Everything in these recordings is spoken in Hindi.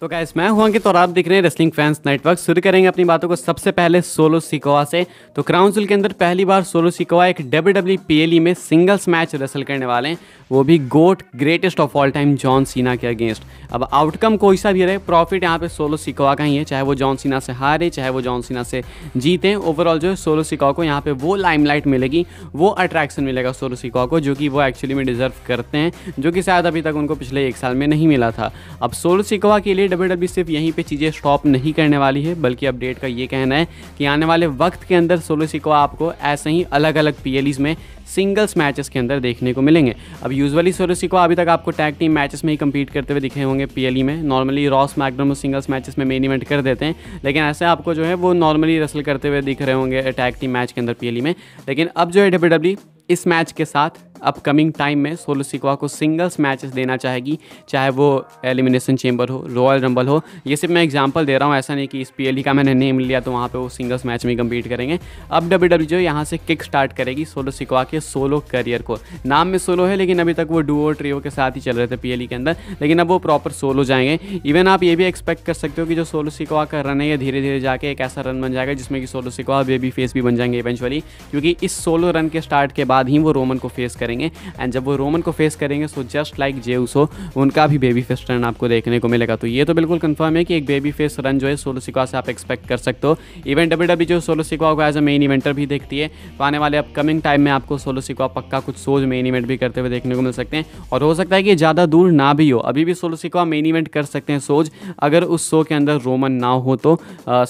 तो क्या मैं हुआ कि तो आप देख रहे हैं रेसलिंग फैंस नेटवर्क शुरू करेंगे अपनी बातों को सबसे पहले सोलो सिकोवा से तो क्राउनसिल के अंदर पहली बार सोलो सिकोवा एक W W P L E में सिंगल्स मैच रेसल करने वाले हैं वो भी GOAT greatest of all time John Cena के अगेंस्ट अब आउटकम कोई सा भी रहे प्रॉफिट यहाँ पे सोलो सिकोवा का ही है चाहे वो जॉन सीना से हारे चाहे वो जॉन सीना से जीते ओवरऑल जो है सोलो सिकोवा को यहाँ पे वो लाइमलाइट मिलेगी वो अट्रैक्शन मिलेगा सोलो सिकोवा को जो कि वो एक्चुअली में डिजर्व करते हैं जो कि शायद अभी तक उनको पिछले एक साल में नहीं मिला था अब सोलो सिकोवा के लिए लिए डब्ल्यू सिर्फ यहीं पे चीज़ें स्टॉप नहीं करने वाली है बल्कि अपडेट का ये कहना है कि आने वाले वक्त के अंदर सोलो सिकोआ आपको ऐसे ही अलग अलग पी में सिंगल्स मैचेस के अंदर देखने को मिलेंगे अब यूजुअली सोलो सिकोआ अभी तक आपको टैग टीम मैचेस में ही कम्पीट करते हुए दिखे होंगे पी e में नॉर्मली रॉस मैकडम सिंगल्स मैचेस में मेन इवेंट कर देते हैं लेकिन ऐसे आपको जो है वो नॉर्मली रसल करते हुए दिख रहे होंगे टैग टीम मैच के अंदर पी e में लेकिन अब जो है डब्ल्यू e इस मैच के साथ अपकमिंग टाइम में सोलो सिक्वा को सिंगल्स मैचेस देना चाहेगी चाहे वो एलिमिनेशन चेंबर हो रॉयल रंबल हो ये सिर्फ मैं एग्जांपल दे रहा हूँ ऐसा नहीं कि इस पी e का मैंने नेम लिया तो वहाँ पर वो सिंगल्स मैच में कम्पीट करेंगे अब डब्ल्यू डब्ल्यू जो यहाँ से किक स्टार्ट करेगी सोलो सिक्वा के सोलो करियर को नाम में सोलो है लेकिन अभी तक वो डुओ ट्रियो के साथ ही चल रहे थे पी e के अंदर लेकिन अब वो प्रॉपर सोलो जाएंगे इवन आप ये भी एक्सपेक्ट कर सकते हो कि जो सोलो सिक्वा का रन है ये धीरे धीरे जाके एक ऐसा रन बन जाएगा जिसमें कि सोलो सिक्वा बेबी फेस भी बन जाएंगे इवेंचुअली क्योंकि इस सोलो रन के स्टार्ट के बाद ही वो रोमन को फेस कर करेंगे एंड जब वो रोमन को फेस करेंगे सो जस्ट लाइक जे उसो उनका भी बेबी फेस रन आपको देखने को मिलेगा तो ये तो बिल्कुल कंफर्म है कि एक बेबी फेस रन जो है सोलो सिक्वा से आप एक्सपेक्ट कर सकते हो इवेंट डब्ल्यू डब्ल्यू जो सोलो सिक्वा को एज अ मेन इवेंटर भी देखती है तो आने वाले अपकमिंग टाइम में आपको सोलो सिक्वा पक्का कुछ सोच मेन इवेंट भी करते हुए देखने को मिल सकते हैं और हो सकता है कि ज़्यादा दूर ना भी हो अभी भी सोलो सिक्वा मेन इवेंट कर सकते हैं सोच अगर उस शो के अंदर रोमन ना हो तो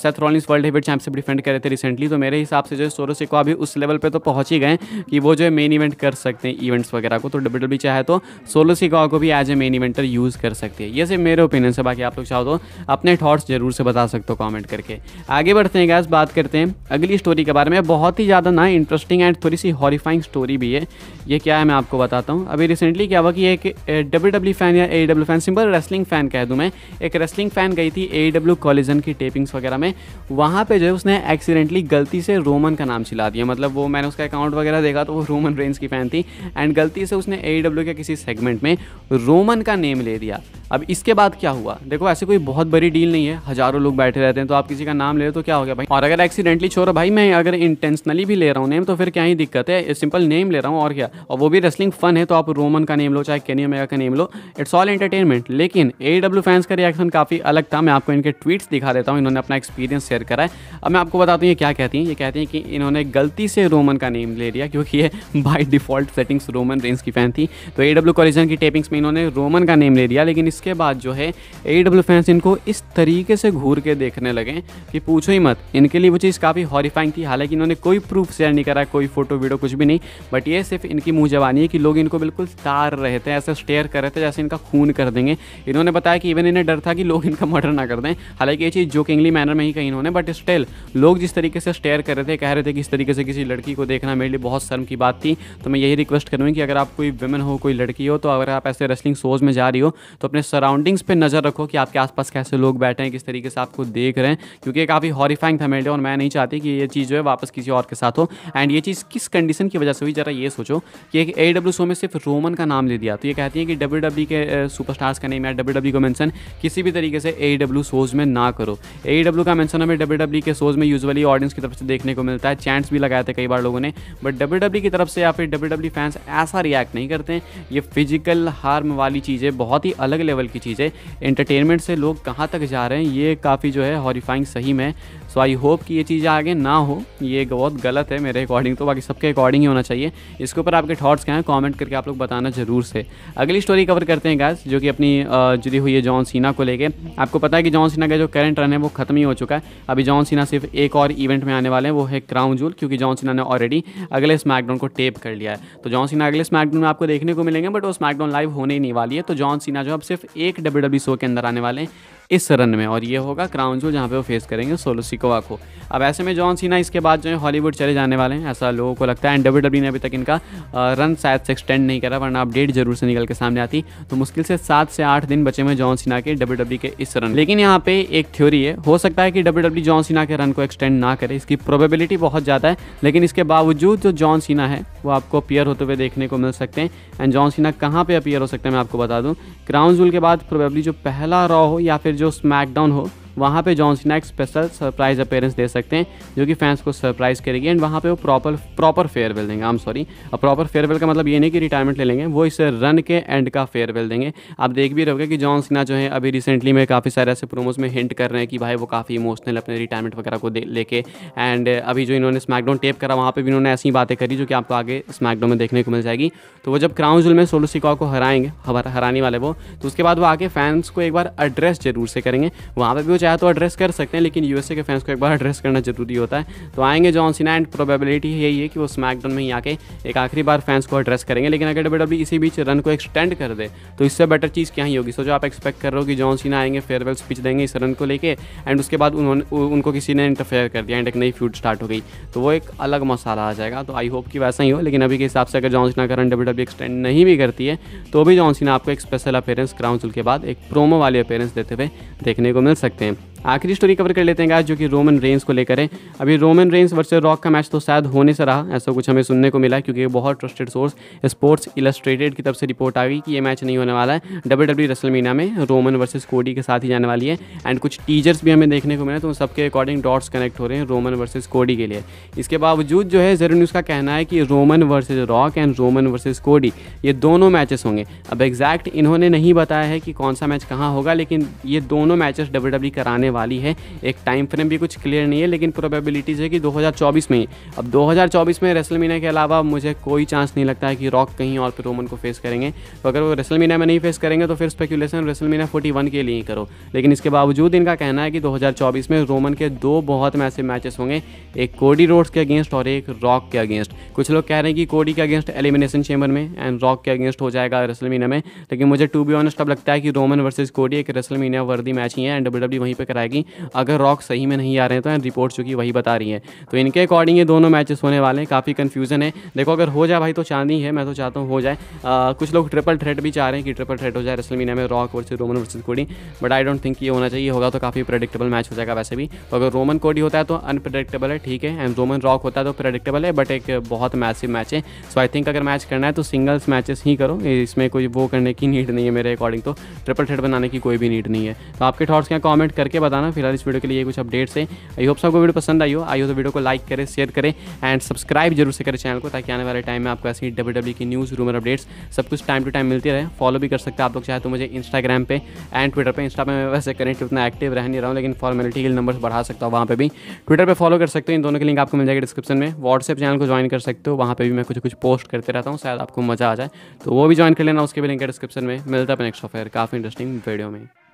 सेथ रॉलिंस वर्ल्ड हेवेट से डिफेंड करे थे रिसेंटली तो मेरे हिसाब से जो है सोलो सिक्वा भी उस लेवल पर तो पहुंच ही गए कि वो जो है मेन इवेंट कर सकते हैं सकते हैं इवेंट्स वगैरह को तो डब्ल्यू डब्ल्यू चाहे तो सोलो सिकाओ को भी as a main eventer use कर सकती है ये सिर्फ मेरे ओपिनियन से बाकी आप लोग चाहो तो अपने थॉट्स जरूर से बता सकते हो कॉमेंट करके आगे बढ़ते हैं गैस बात करते हैं अगली स्टोरी के बारे में बहुत ही ज़्यादा ना इंटरेस्टिंग एंड थोड़ी सी हॉरीफाइंग स्टोरी भी है ये क्या है मैं आपको बताता हूँ अभी रिसेंटली क्या हुआ कि एक डब्ल्यू डब्ल्यू फैन या A W fan simple wrestling fan कह दूँ मैं एक रेसलिंग फैन गई थी ए डब्ल्यू कॉलिजन की टेपिंग्स वगैरह में वहाँ पर जो है उसने एक्सीडेंटली गलती से रोमन का नाम चिला दिया मतलब वो मैंने उसका अकाउंट वगैरह देखा तो वो रोमन रेंज की फैन थी एंड गलती से उसने ए e के किसी सेगमेंट में रोमन का नेम ले दिया अब इसके बाद क्या हुआ देखो ऐसी कोई बहुत बड़ी डील नहीं है हजारों लोग बैठे रहते हैं तो आप किसी का नाम ले रहे हो तो क्या हो गया भाई और अगर एक्सीडेंटली छोड़ो भाई मैं अगर इंटेंशनली भी ले रहा हूँ नेम तो फिर क्या ही दिक्कत है सिंपल नेम ले रहा हूँ और क्या और वो भी रेसलिंग फन है तो आप रोमन का नेम लो चाहे केनी मेगा का नेम लो इट्स ऑल एंटरटेनमेंट लेकिन ए फैंस e का रिएक्शन काफ़ी अलग था मैं आपको इनके ट्वीट्स दिखा देता हूँ इन्होंने अपना एक्सपीरियंस शेयर करा है अब मैं आपको बताती हूँ ये क्या कहती हैं ये कहती हैं कि इन्होंने गलती से रोमन का नेम ले लिया क्योंकि ये बाई डिफॉल्ट से राइटिंग्स रोमन रेंस की फैन थी तो ए डब्ल्यू कॉलिजन की टेपिंग्स में इन्होंने रोमन का नेम ले लिया लेकिन इसके बाद जो है ए डब्ल्यू फैंस इनको इस तरीके से घूर के देखने लगे कि पूछो ही मत इनके लिए वो चीज़ काफ़ी हॉरीफाइंग थी हालांकि इन्होंने कोई प्रूफ शेयर नहीं करा कोई फोटो वीडियो कुछ भी नहीं बट ये सिर्फ इनकी मुँह जवानी है कि लोग इनको बिल्कुल तार रहे थे ऐसे स्टेयर कर रहे थे जैसे इनका खून कर देंगे इन्होंने बताया कि इवन इन्हें डर था कि लोग इनका मर्डर ना कर दें हालांकि ये चीज़ जोकिंगली मैनर में ही कहीं इन्होंने बट स्टिल लोग जिस तरीके से स्टेयर कर रहे थे कह रहे थे कि इस तरीके से किसी लड़की को देखना मेरे लिए बहुत शर्म की बात थी तो मैं यही रिक्वेस्ट रिक्वेस्ट करूँगी कि अगर आप कोई वुमन हो कोई लड़की हो तो अगर आप ऐसे रेसलिंग शोज़ में जा रही हो तो अपने सराउंडिंग्स पर नज़र रखो कि आपके आसपास कैसे लोग बैठे हैं किस तरीके से आपको देख रहे हैं क्योंकि काफ़ी हॉरीफाइंग था मेरे और मैं नहीं चाहती कि ये चीज़ जो है वापस किसी और के साथ हो एंड ये चीज़ किस कंडीशन की वजह से हुई ज़रा ये सोचो कि एक ए डब्ल्यू शो में सिर्फ रोमन का नाम ले दिया तो ये कहती है कि डब्ल्यू डब्ल्यू e के सुपरस्टार्स का नेम या डब्ल्यू डब्ल्यू को मैंसन किसी भी तरीके से ए डब्ल्यू शोज़ में ना करो ए डब्ल्यू का मैंसन हमें डब्ल्यू डब्ल्यू e के शोज़ में यूजली ऑडियंस की तरफ से देखने को मिलता है चैंट्स भी लगाए थे कई बार लोगों ने बट डब्ल्यू डब्ल्यू की तरफ से या फिर डब्ल्यू डब्ल्यू फैन फैंस ऐसा रिएक्ट नहीं करते हैं ये फिजिकल हार्म वाली चीज़ें बहुत ही अलग लेवल की चीज़ें एंटरटेनमेंट से लोग कहाँ तक जा रहे हैं ये काफ़ी जो है हॉरीफाइंग सही में सो आई होप कि ये चीज़ें आगे ना हो ये बहुत गलत है मेरे अकॉर्डिंग तो बाकी सबके अकॉर्डिंग ही होना चाहिए इसके ऊपर आपके थॉट्स क्या हैं कॉमेंट करके आप लोग बताना जरूर से अगली स्टोरी कवर करते हैं गैस जो कि अपनी जुड़ी हुई है जॉन सीना को लेके आपको पता है कि जॉन सीना का जो करंट रन है वो खत्म ही हो चुका है अभी जॉन सीना सिर्फ एक और इवेंट में आने वाले हैं वो है क्राउन जूल क्योंकि जॉन सीना ने ऑलरेडी अगले स्मैकडाउन को टेप कर लिया है तो जॉन सीना अगले स्मैकडाउन में आपको देखने को मिलेंगे बट वो स्मैकडाउन लाइव होने ही नहीं वाली है तो जॉन सीना जो अब सिर्फ एक डब्ल्यू e शो के अंदर आने वाले हैं इस रन में और ये होगा क्राउन जूल जहाँ पे वो फेस करेंगे सोलो सिकोवा को अब ऐसे में जॉन सीना इसके बाद जो है हॉलीवुड चले जाने वाले हैं ऐसा लोगों को लगता है एंड डब्ल्यू ने अभी तक इनका रन शायद से एक्सटेंड नहीं करा वरना अपडेट जरूर से निकल के सामने आती तो मुश्किल से सात से आठ दिन बचे हुए जॉन सीना के डब्ल्यू के इस रन लेकिन यहाँ पे एक थ्योरी है हो सकता है कि डब्ल्यू जॉन सीना के रन को एक्सटेंड ना करे इसकी प्रोबेबिलिटी बहुत ज़्यादा है लेकिन इसके बावजूद जो जॉन सीना है वो आपको अपियर होते हुए देखने को मिल सकते हैं एंड जॉन सीना कहाँ पर अपियर हो सकते हैं मैं आपको बता दूँ क्राउन जूल के बाद प्रोबेबली जो पहला रॉ हो या फिर जो स्मैकडाउन हो वहाँ पे जॉन सीना एक स्पेशल सरप्राइज अपेयरेंस दे सकते हैं जो कि फैंस को सरप्राइज करेगी एंड वहाँ पे वो प्रॉपर प्रॉपर फेयरवेल देंगे I am sorry proper farewell का मतलब ये नहीं कि रिटायरमेंट ले लेंगे वो इस रन के एंड का फेयरवेल देंगे आप देख भी रहोगे कि जॉन सीना जो है अभी रिसेंटली में काफ़ी सारे ऐसे प्रोमोज में हिंट कर रहे हैं कि भाई वो काफ़ी इमोशनल अपने रिटायरमेंट वगैरह को लेके एंड अभी जो इन्होंने स्मैकडाउन टेप करा वहाँ पर भी इन्होंने ऐसी बातें करी जो कि आपको आगे स्मैकडाउन में देखने को मिल जाएगी तो वो जब क्राउन जुल में सोलो सिकॉ को हराएंगे हराने वाले वो तो उसके बाद वो आके फैंस को एक बार एड्रेस जरूर से करेंगे वहाँ पर भी वो चाहे तो एड्रेस कर सकते हैं लेकिन यूएसए के फैंस को एक बार एड्रेस करना जरूरी होता है तो आएंगे जॉन सीना एंड प्रोबेबिलिटी यही है कि वो स्मैकडाउन में ही आके एक आखिरी बार फैंस को एड्रेस करेंगे लेकिन अगर डब्ल्यू e इसी बीच रन को एक्सटेंड कर दे तो इससे बेटर चीज़ क्या ही होगी सो जो आप एक्सपेक्ट कर रहे हो कि जॉन सीना आएंगे फेयरवेल स्पीच देंगे इस रन को लेकर एंड उसके बाद उन्होंने उनको किसी ने इंटरफेयर कर दिया एंड एक नई फ्यूड स्टार्ट हो गई तो वो एक अलग मसाला आ जाएगा तो आई होप कि वैसा ही हो लेकिन अभी के हिसाब से अगर जॉन सीना का रन डब्ल्यू डब्ल्यू एक्सटेंड नहीं भी करती है तो भी जॉन सीना आपको एक स्पेशल अपेयरेंस क्राउंसिल के बाद एक प्रोमो वाले अपेयरेंस देते हुए देखने को मिल सकते हैं soon. आखिरी स्टोरी कवर कर लेते हैं जो कि रोमन रेंस को लेकर है अभी रोमन रेंस वर्सेज रॉक का मैच तो शायद होने से रहा ऐसा कुछ हमें सुनने को मिला क्योंकि बहुत ट्रस्टेड सोर्स स्पोर्ट्स इलस्ट्रेटेड की तरफ से रिपोर्ट आ गई कि ये मैच नहीं होने वाला है डब्ल्यू डब्ल्यू रसलमीना में रोमन वर्सेज कोडी के साथ ही जाने वाली है एंड कुछ टीजर्स भी हमें देखने को मिले तो सबके अकॉर्डिंग डॉट्स कनेक्ट हो रहे हैं रोमन वर्सेज कोडी के लिए इसके बावजूद जो है जेरो न्यूज़ का कहना है कि Roman versus Rock and Roman versus Cody ये दोनों मैचेस होंगे अब एग्जैक्ट इन्होंने नहीं बताया है कि कौन सा मैच कहाँ होगा लेकिन ये दोनों मैचेस डब्ल्यू e कराने वाली है एक टाइम फ्रेम भी कुछ क्लियर नहीं है लेकिन प्रोबेबिलिटीज़ है कि 2024 में अब 2024 में रेसलमीना के अलावा मुझे कोई चांस नहीं लगता है कि रॉक कहीं और रोमन को फेस करेंगे तो अगर वो रेसलमीना में नहीं फेस करेंगे तो फिर स्पेकुलेशन रेसलमीना फोर्टी के लिए ही करो लेकिन इसके बावजूद इनका कहना है कि दो में रोमन के दो बहुत मैसे मैचेस होंगे एक कोडी रोड्स के अगेंस्ट और एक रॉक के अगेंस्ट कुछ लोग कह रहे हैं कि कोडी के अगेंस्ट एलिमिनेशन चेंबर में एंड रॉक के अगेंस्ट हो जाएगा रेसलमीना में लेकिन मुझे टू बी ऑनस्ट अब लगता है कि रोमन वर्सेज कोडी एक रेसलमीना वर्दी मैच ही है एंड डब्ल्यू e वहीं पर कराएगा जाएगी अगर रॉक सही में नहीं आ रहे हैं तो रिपोर्ट चूँकि वही बता रही है तो इनके अकॉर्डिंग ये दोनों मैचेस होने वाले हैं काफ़ी कन्फ्यूजन है देखो अगर हो जाए भाई तो चांदी है मैं तो चाहता हूँ हो जाए आ, कुछ लोग ट्रिपल थ्रेट भी चाह रहे हैं कि ट्रिपल थ्रेट हो जाए रसलमीना में Rock versus Roman versus Cody but I don't think ये होना चाहिए होगा तो काफ़ी प्रडिक्टेबल मैच हो जाएगा वैसे भी तो अगर रोमन कोडी होता है तो अनप्रडिक्टेबल है ठीक है एंड रोमन रॉक होता है तो प्रडिक्टेबल है बट एक बहुत मैसिव मैच है सो आई थिंक अगर मैच करना है तो सिंगल्स मैचेस ही करो इसमें कोई वो करने की नीड नहीं है मेरे अकॉर्डिंग तो ट्रिपल थ्रेट बनाने की कोई भी नीड नहीं है तो आपके थॉट्स क्या कॉमेंट करके बता बताना फिलहाल इस वीडियो के लिए कुछ अपडेट्स हैं आई होप सबको वीडियो पसंद आई हो आई हो तो वीडियो को लाइक करें शेयर करें एंड सब्सक्राइब जरूर से करें चैनल को ताकि आने वाले टाइम में आपको ऐसी डब्ल्यू डब्ल्यू e की न्यूज़ रूमर अपडेट्स सब कुछ टाइम टू टाइम मिलती रहे फॉलो भी कर सकते हैं आप लोग चाहे तो मुझे इंस्टाग्राम पे एंड ट्विटर पर इंस्टा पे मैं वैसे करेंट उतना एक्टिव रह नहीं रहा हूँ लेकिन फॉर्मेलिटी के नंबर बढ़ा सकता हूँ वहाँ पर भी ट्विटर पर फॉलो कर सकते हो इन दोनों के लिंक आपको मिल जाएगी डिस्क्रिप्शन में व्हाट्सएप चैनल को ज्वाइन कर सकते हो वहाँ पर भी मैं कुछ कुछ पोस्ट करते रहता हूँ शायद आपको मजा आ जाए तो वो भी ज्वाइन कर लेना उसके भी लिंक डिस्क्रिप्शन में मिलता है नेक्स्ट ऑफेयर काफ़ी इंटरेस्टिंग वीडियो में